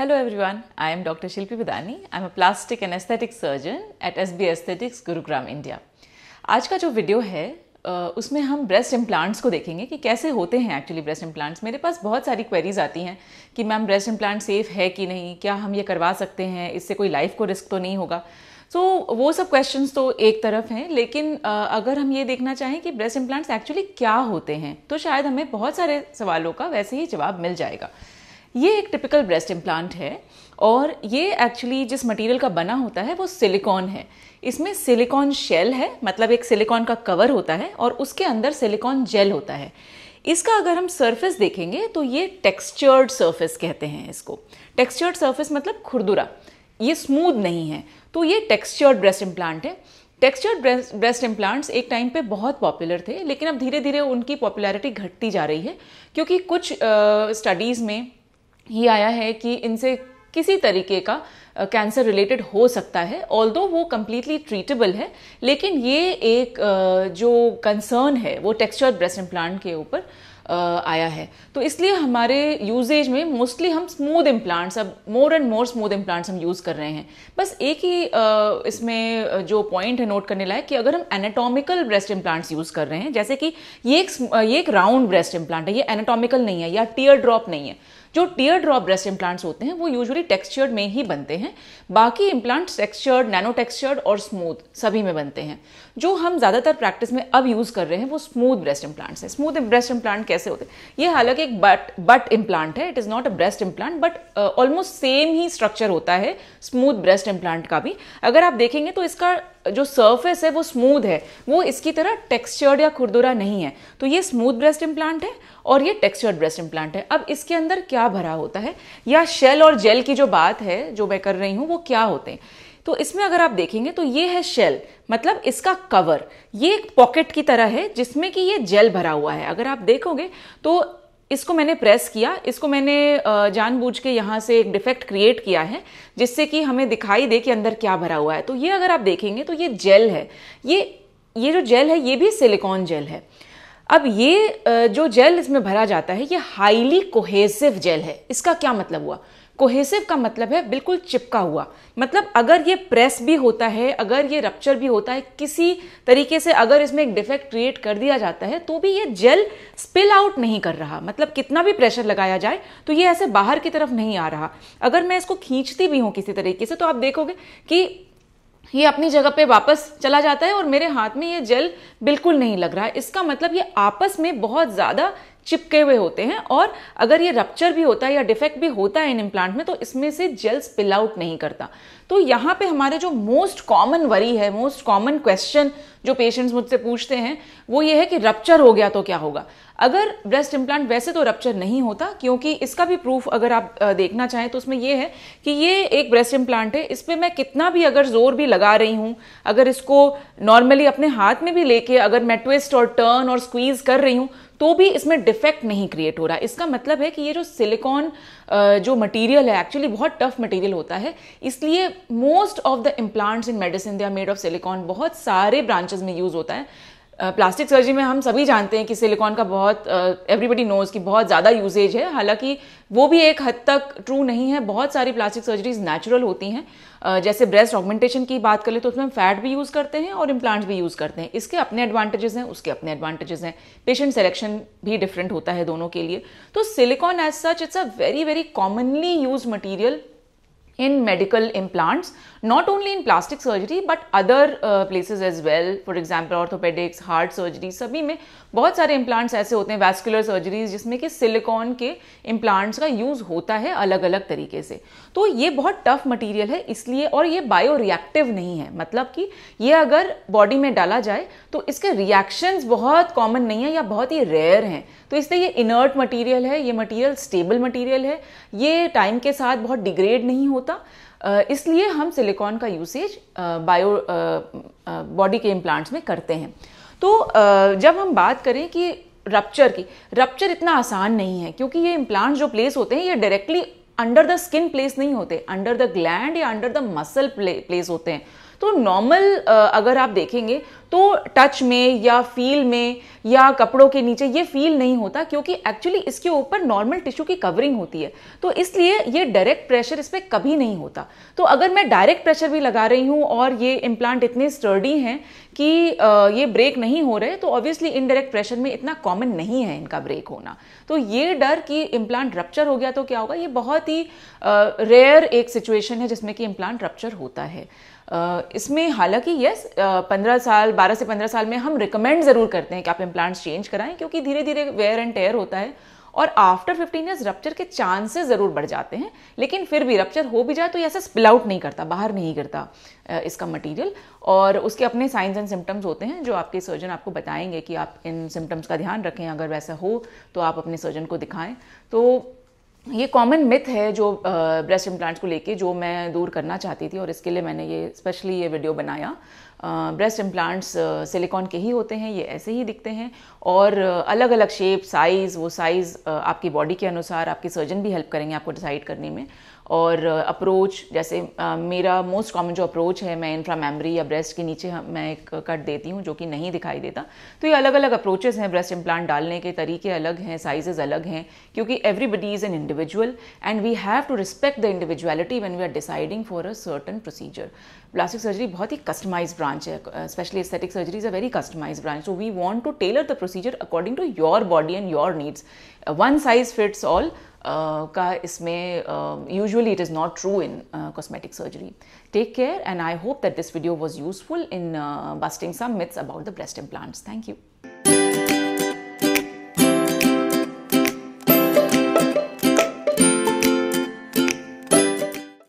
Hello everyone, I am Dr. Shilpi Vidani. I am a plastic and aesthetic surgeon at SB Aesthetics Gurugram India. आज का जो video है उसमें हम breast implants को देखेंगे कि कैसे होते हैं एक्चुअली ब्रेस्ट इम्प्लांट्स मेरे पास बहुत सारी क्वेरीज आती हैं कि मैम ब्रेस्ट इम्प्लांट सेफ़ है कि नहीं क्या हम ये करवा सकते हैं इससे कोई लाइफ को रिस्क तो नहीं होगा सो so, वो सब क्वेश्चन तो एक तरफ हैं लेकिन अगर हम ये देखना चाहें कि ब्रेस्ट इम्प्लांट्स एक्चुअली क्या होते हैं तो शायद हमें बहुत सारे सवालों का वैसे ही जवाब मिल जाएगा ये एक टिपिकल ब्रेस्ट इम्प्लांट है और ये एक्चुअली जिस मटेरियल का बना होता है वो सिलिकॉन है इसमें सिलिकॉन शेल है मतलब एक सिलिकॉन का कवर होता है और उसके अंदर सिलिकॉन जेल होता है इसका अगर हम सरफेस देखेंगे तो ये टेक्सचर्ड सरफेस कहते हैं इसको टेक्सचर्ड सरफेस मतलब खुरदुरा ये स्मूथ नहीं है तो ये टेक्सचर्ड ब्रेस्ट इम्प्लांट है टेक्सचर्ड ब्रेस्ट ब्रेस्ट इम्प्लांट्स एक टाइम पे बहुत पॉपुलर थे लेकिन अब धीरे धीरे उनकी पॉपुलैरिटी घटती जा रही है क्योंकि कुछ स्टडीज़ uh, में ही आया है कि इनसे किसी तरीके का कैंसर रिलेटेड हो सकता है ऑल वो कम्प्लीटली ट्रीटेबल है लेकिन ये एक जो कंसर्न है वो टेक्सचर ब्रेस्ट इम्प्लांट के ऊपर आया है तो इसलिए हमारे यूजेज में मोस्टली हम स्मूथ इम्प्लांट्स अब more and more smooth implants हम यूज़ कर रहे हैं बस एक ही इसमें जो पॉइंट है नोट करने लायक कि अगर हम एनाटॉमिकल ब्रेस्ट इम्प्लांट्स यूज़ कर रहे हैं जैसे कि ये एक ये एक राउंड ब्रेस्ट इम्प्लांट है ये एनाटॉमिकल नहीं है या टीयर ड्रॉप नहीं है जो टीयर ड्रॉप ब्रेस्ट इम्प्लांट्स होते हैं वो यूजुअली टेक्सचर्ड में ही बनते हैं बाकी इम्प्लांट्स टेक्सचर्ड नैनो टेक्सचर्ड और स्मूथ सभी में बनते हैं जो हम ज़्यादातर प्रैक्टिस में अब यूज़ कर रहे हैं वो स्मूथ ब्रेस्ट इम्प्लांट्स हैं स्मूथ ब्रेस्ट इम्प्लांट कैसे होते हैं ये हालांकि एक बट बट इम्प्लांट है it is not a breast implant but almost same ही स्ट्रक्चर होता है स्मूथ ब्रेस्ट इम्प्लांट का भी अगर आप देखेंगे तो इसका जो सरफेस है वो स्मूथ है वो इसकी तरह टेक्सचर्ड या खुरदुरा नहीं है तो ये स्मूथ ब्रेस्ट इम्प्लांट है और ये टेक्सचर्ड ब्रेस्ट इम्प्लांट है अब इसके अंदर क्या भरा होता है या शेल और जेल की जो बात है जो मैं कर रही हूँ वो क्या होते हैं तो इसमें अगर आप देखेंगे तो ये है शेल मतलब इसका कवर ये एक पॉकेट की तरह है जिसमें कि ये जेल भरा हुआ है अगर आप देखोगे तो इसको मैंने प्रेस किया इसको मैंने जानबूझ के यहाँ से एक डिफेक्ट क्रिएट किया है जिससे कि हमें दिखाई दे कि अंदर क्या भरा हुआ है तो ये अगर आप देखेंगे तो ये जेल है ये ये जो जेल है ये भी सिलिकॉन जेल है अब ये जो जेल इसमें भरा जाता है ये हाईली कोहेसिव जेल है इसका क्या मतलब हुआ कोहेसिव का मतलब है बिल्कुल चिपका हुआ मतलब अगर ये प्रेस भी होता है अगर ये रप्चर भी होता है किसी तरीके से अगर इसमें एक डिफेक्ट क्रिएट कर दिया जाता है तो भी ये जेल स्पिल आउट नहीं कर रहा मतलब कितना भी प्रेशर लगाया जाए तो ये ऐसे बाहर की तरफ नहीं आ रहा अगर मैं इसको खींचती भी हूँ किसी तरीके से तो आप देखोगे कि ये अपनी जगह पे वापस चला जाता है और मेरे हाथ में ये जेल बिल्कुल नहीं लग रहा है इसका मतलब ये आपस में बहुत ज़्यादा चिपके हुए होते हैं और अगर ये रप्चर भी होता है या डिफेक्ट भी होता है इन इम्प्लांट में तो इसमें से जेल स्पिल आउट नहीं करता तो यहाँ पे हमारे जो मोस्ट कॉमन वरी है मोस्ट कॉमन क्वेश्चन जो पेशेंट्स मुझसे पूछते हैं वो ये है कि रप्चर हो गया तो क्या होगा अगर ब्रेस्ट इम्प्लांट वैसे तो रप्चर नहीं होता क्योंकि इसका भी प्रूफ अगर आप देखना चाहें तो उसमें यह है कि ये एक ब्रेस्ट इम्प्लांट है इस पर मैं कितना भी अगर जोर भी लगा रही हूँ अगर इसको नॉर्मली अपने हाथ में भी लेके अगर मैं ट्विस्ट और टर्न और स्क्वीज कर रही हूँ तो भी इसमें डिफेक्ट नहीं क्रिएट हो रहा है इसका मतलब है कि ये जो सिलिकॉन जो मटेरियल है एक्चुअली बहुत टफ मटेरियल होता है इसलिए most of the implants in medicine they are made of silicone बहुत सारे ब्रांचेज में यूज़ होता है प्लास्टिक सर्जरी में हम सभी जानते हैं कि सिलिकॉन का बहुत एवरीबडी नोज़ कि बहुत ज़्यादा यूजेज है हालांकि वो भी एक हद तक ट्रू नहीं है बहुत सारी प्लास्टिक सर्जरीज नेचुरल होती हैं जैसे ब्रेस्ट ऑगमेंटेशन की बात करें तो उसमें फैट भी यूज़ करते हैं और इम्प्लांट्स भी यूज़ करते हैं इसके अपने एडवांटेजेस हैं उसके अपने एडवांटेजेस हैं पेशेंट सेलेक्शन भी डिफरेंट होता है दोनों के लिए तो silicone as such it's a very very commonly use material in medical implants, not only in plastic surgery but other uh, places as well. For example, orthopedics, heart surgery, सभी में बहुत सारे implants ऐसे होते हैं vascular surgeries जिसमें कि silicone के implants का use होता है अलग अलग तरीके से तो ये बहुत tough material है इसलिए और ये bioreactive नहीं है मतलब कि ये अगर body में डाला जाए तो इसके reactions बहुत common नहीं है या बहुत ही rare हैं तो इसलिए ये inert material है ये material stable material है ये time के साथ बहुत degrade नहीं होता होता इसलिए हम सिलिकॉन का यूसेज बायो बॉडी के इम्प्लांट्स में करते हैं तो जब हम बात करें कि रप्चर की रप्चर इतना आसान नहीं है क्योंकि ये इम्प्लांट्स जो प्लेस होते हैं ये directly under the skin place नहीं होते अंडर द ग्लैंड या अंडर द मसल प्लेस होते हैं तो नॉर्मल अगर आप देखेंगे तो टच में या फील में या कपड़ों के नीचे ये फील नहीं होता क्योंकि एक्चुअली इसके ऊपर नॉर्मल टिश्यू की कवरिंग होती है तो इसलिए ये डायरेक्ट प्रेशर इस पर कभी नहीं होता तो अगर मैं डायरेक्ट प्रेशर भी लगा रही हूँ और ये इम्प्लांट इतने स्टर्डी हैं कि ये ब्रेक नहीं हो रहे तो ऑब्वियसली इनडायरेक्ट प्रेशर में इतना कॉमन नहीं है इनका ब्रेक होना तो ये डर कि इम्प्लांट रप्चर हो गया तो क्या होगा ये बहुत ही रेयर एक सिचुएशन है जिसमें कि इम्प्लांट रप्चर होता है इसमें हालांकि यस पंद्रह साल 12 से 15 साल में हम रिकमेंड ज़रूर करते हैं कि आप इम्प्लांट्स चेंज कराएं क्योंकि धीरे धीरे वेयर एंड टेयर होता है और आफ्टर 15 ईयर्स रप्चर के चांसेस ज़रूर बढ़ जाते हैं लेकिन फिर भी रप्चर हो भी जाए तो ऐसा स्पिल आउट नहीं करता बाहर नहीं करता इसका मटेरियल और उसके अपने साइंस एंड सिम्टम्स होते हैं जो आपके सर्जन आपको बताएंगे कि आप इन सिम्टम्स का ध्यान रखें अगर वैसा हो तो आप अपने सर्जन को दिखाएं तो ये कॉमन मिथ है जो ब्रेस्ट इम्प्लांट्स को लेके जो मैं दूर करना चाहती थी और इसके लिए मैंने ये स्पेशली ये वीडियो बनाया ब्रेस्ट इम्प्लांट्स सिलिकॉन के ही होते हैं ये ऐसे ही दिखते हैं और अलग अलग शेप साइज़ वो साइज़ आपकी बॉडी के अनुसार आपके सर्जन भी हेल्प करेंगे आपको डिसाइड करने में और अप्रोच uh, जैसे uh, मेरा मोस्ट कॉमन जो अप्रोच है मैं इंफ्रा मेमरी या ब्रेस्ट के नीचे हाँ, मैं एक कट देती हूँ जो कि नहीं दिखाई देता तो ये अलग अलग अप्रोचेज़ हैं ब्रेस्ट इम्प्लांट डालने के तरीके अलग हैं साइजेज़ अलग हैं क्योंकि everybody is an individual and we have to respect the individuality when we are deciding for a certain procedure plastic surgery बहुत ही कस्टमाइज ब्रांच है specially aesthetic surgery is a very customize branch so we want to tailor the procedure according to your body and your needs one size fits all का इसमें usually it is not true in cosmetic surgery take care and I hope that this video was useful in busting some myths about the breast um thank you